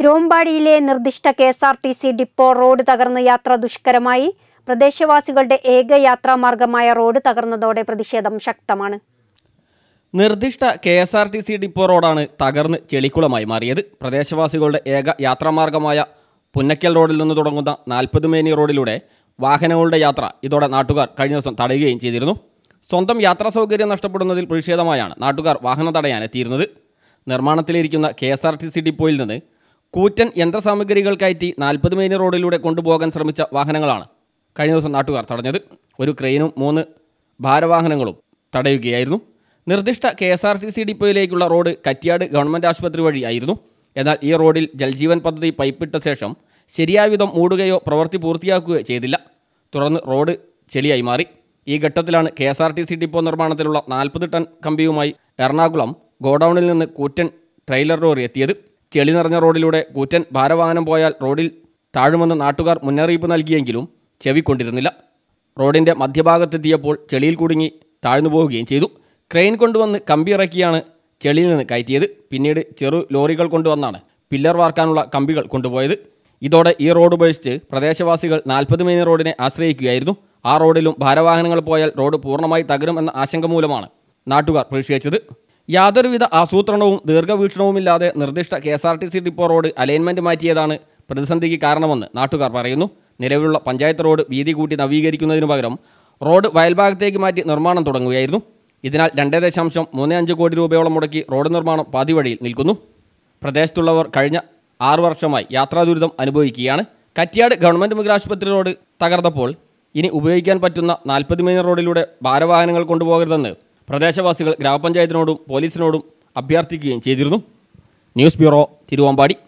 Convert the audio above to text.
തിരുവമ്പാടിയിലെ നിർദ്ദിഷ്ട K S R T C depot road തകർന്ന് യാത്ര ദുഷ്കരമായി പ്രദേശവാസികളുടെ ഏക യാത്രാ മാർഗമായ റോഡ് തകർന്നതോടെ പ്രതിഷേധം ശക്തമാണ് നിർദ്ദിഷ്ട K S R T C depot റോഡാണ് തകർന്ന് ചെളിക്കുളമായി മാറിയത് പ്രദേശവാസികളുടെ ഏക യാത്രാമാർഗമായ പുന്നക്കൽ റോഡിൽ നിന്ന് തുടങ്ങുന്ന നാൽപ്പത് മേനി റോഡിലൂടെ വാഹനങ്ങളുടെ യാത്ര ഇതോടെ നാട്ടുകാർ കഴിഞ്ഞ ദിവസം തടയുകയും ചെയ്തിരുന്നു സ്വന്തം യാത്രാ സൗകര്യം നഷ്ടപ്പെടുന്നതിൽ പ്രതിഷേധമായാണ് നാട്ടുകാർ വാഹനം തടയാൻ എത്തിയിരുന്നത് നിർമ്മാണത്തിലിരിക്കുന്ന K S R T C ഡിപ്പോയിൽ നിന്ന് കൂറ്റൻ യന്ത്രസാമഗ്രികൾ കയറ്റി നാൽപ്പത് മൈൽ റോഡിലൂടെ കൊണ്ടുപോകാൻ ശ്രമിച്ച വാഹനങ്ങളാണ് കഴിഞ്ഞ ദിവസം നാട്ടുകാർ തടഞ്ഞത് ഒരു ക്രെയിനും മൂന്ന് ഭാരവാഹനങ്ങളും തടയുകയായിരുന്നു നിർദ്ദിഷ്ട K S R T C ഡിപ്പോയിലേക്കുള്ള റോഡ് കറ്റിയാട് ഗവൺമെൻറ് ആശുപത്രി വഴി ആയിരുന്നു എന്നാൽ ഈ റോഡിൽ ജൽജീവൻ പദ്ധതി പൈപ്പിട്ട ശേഷം ശരിയായ വിധം മൂടുകയോ പ്രവൃത്തി പൂർത്തിയാക്കുകയോ ചെയ്തില്ല തുടർന്ന് റോഡ് ചെളിയായി മാറി ഈ ഘട്ടത്തിലാണ് K S R T C depot നിർമ്മാണത്തിലുള്ള നാൽപ്പത് ടൺ കമ്പിയുമായി എറണാകുളം ഗോഡൌണിൽ നിന്ന് കൂറ്റൻ ട്രെയിലർ ലോറി എത്തിയത് ചെളി നിറഞ്ഞ റോഡിലൂടെ കൂറ്റൻ ഭാരവാഹനം പോയാൽ റോഡിൽ താഴുമെന്ന് നാട്ടുകാർ മുന്നറിയിപ്പ് നൽകിയെങ്കിലും ചെവിക്കൊണ്ടിരുന്നില്ല റോഡിൻ്റെ മധ്യഭാഗത്തെത്തിയപ്പോൾ ചെളിയിൽ കുടുങ്ങി താഴ്ന്നു പോവുകയും ചെയ്തു ക്രെയിൻ കൊണ്ടുവന്ന് ഇറക്കിയാണ് ചെളിയിൽ നിന്ന് കയറ്റിയത് പിന്നീട് ചെറു ലോറികൾ കൊണ്ടുവന്നാണ് പില്ലർ വാർക്കാനുള്ള കമ്പികൾ കൊണ്ടുപോയത് ഇതോടെ ഈ റോഡ് ഉപേക്ഷിച്ച് പ്രദേശവാസികൾ നാൽപ്പത് മെയിൻ റോഡിനെ ആശ്രയിക്കുകയായിരുന്നു ആ റോഡിലും ഭാരവാഹനങ്ങൾ പോയാൽ റോഡ് പൂർണ്ണമായി തകരും ആശങ്ക മൂലമാണ് നാട്ടുകാർ പ്രതിഷേധിച്ചത് യാതൊരുവിധ ആസൂത്രണവും ദീർഘവീക്ഷണവുമില്ലാതെ നിർദ്ദിഷ്ട K S R T C depot road alignment മാറ്റിയതാണ് പ്രതിസന്ധിക്ക് കാരണമെന്ന് നാട്ടുകാർ പറയുന്നു നിലവിലുള്ള പഞ്ചായത്ത് റോഡ് വീതി കൂട്ടി നവീകരിക്കുന്നതിന് പകരം റോഡ് വയൽഭാഗത്തേക്ക് മാറ്റി നിർമ്മാണം തുടങ്ങുകയായിരുന്നു ഇതിനാൽ രണ്ടേ ദശാംശം മൂന്ന് അഞ്ച് കോടി രൂപയോളം മുടക്കി റോഡ് നിർമ്മാണം പാതിവഴിയിൽ നിൽക്കുന്നു പ്രദേശത്തുള്ളവർ കഴിഞ്ഞ ആറു വർഷമായി യാത്രാ ദുരിതം അനുഭവിക്കുകയാണ് കറ്റിയാട് ഗവൺമെൻറ് മൃഗാശുപത്രി റോഡ് തകർന്നപ്പോൾ ഇനി ഉപയോഗിക്കാൻ പറ്റുന്ന നാൽപ്പത് മീറ്റർ റോഡിലൂടെ ഭാരവാഹനങ്ങൾ കൊണ്ടുപോകരുതെന്ന് പ്രദേശവാസികൾ ഗ്രാമപഞ്ചായത്തിനോടും പോലീസിനോടും അഭ്യർത്ഥിക്കുകയും ചെയ്തിരുന്നു ന്യൂസ് ബ്യൂറോ തിരുവമ്പാടി